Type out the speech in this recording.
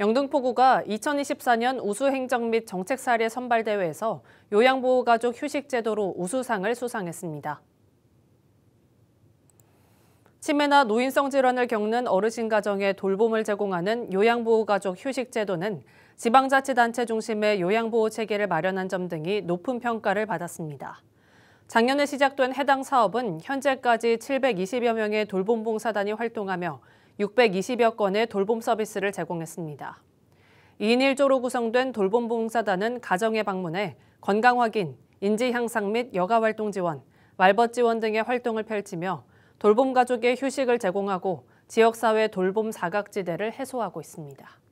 영등포구가 2024년 우수행정 및 정책 사례 선발대회에서 요양보호가족 휴식제도로 우수상을 수상했습니다. 치매나 노인성 질환을 겪는 어르신 가정에 돌봄을 제공하는 요양보호가족 휴식제도는 지방자치단체 중심의 요양보호 체계를 마련한 점 등이 높은 평가를 받았습니다. 작년에 시작된 해당 사업은 현재까지 720여 명의 돌봄봉사단이 활동하며 620여 건의 돌봄 서비스를 제공했습니다. 2인 1조로 구성된 돌봄봉사단은 가정에 방문해 건강 확인, 인지 향상 및 여가 활동 지원, 말벗 지원 등의 활동을 펼치며 돌봄 가족의 휴식을 제공하고 지역사회 돌봄 사각지대를 해소하고 있습니다.